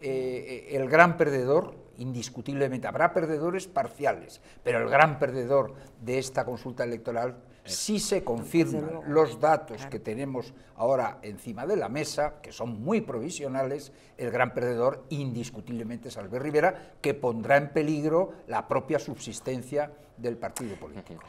Eh, el gran perdedor, indiscutiblemente, habrá perdedores parciales, pero el gran perdedor de esta consulta electoral, si se confirman los datos que tenemos ahora encima de la mesa, que son muy provisionales, el gran perdedor indiscutiblemente es Albert Rivera, que pondrá en peligro la propia subsistencia del partido político.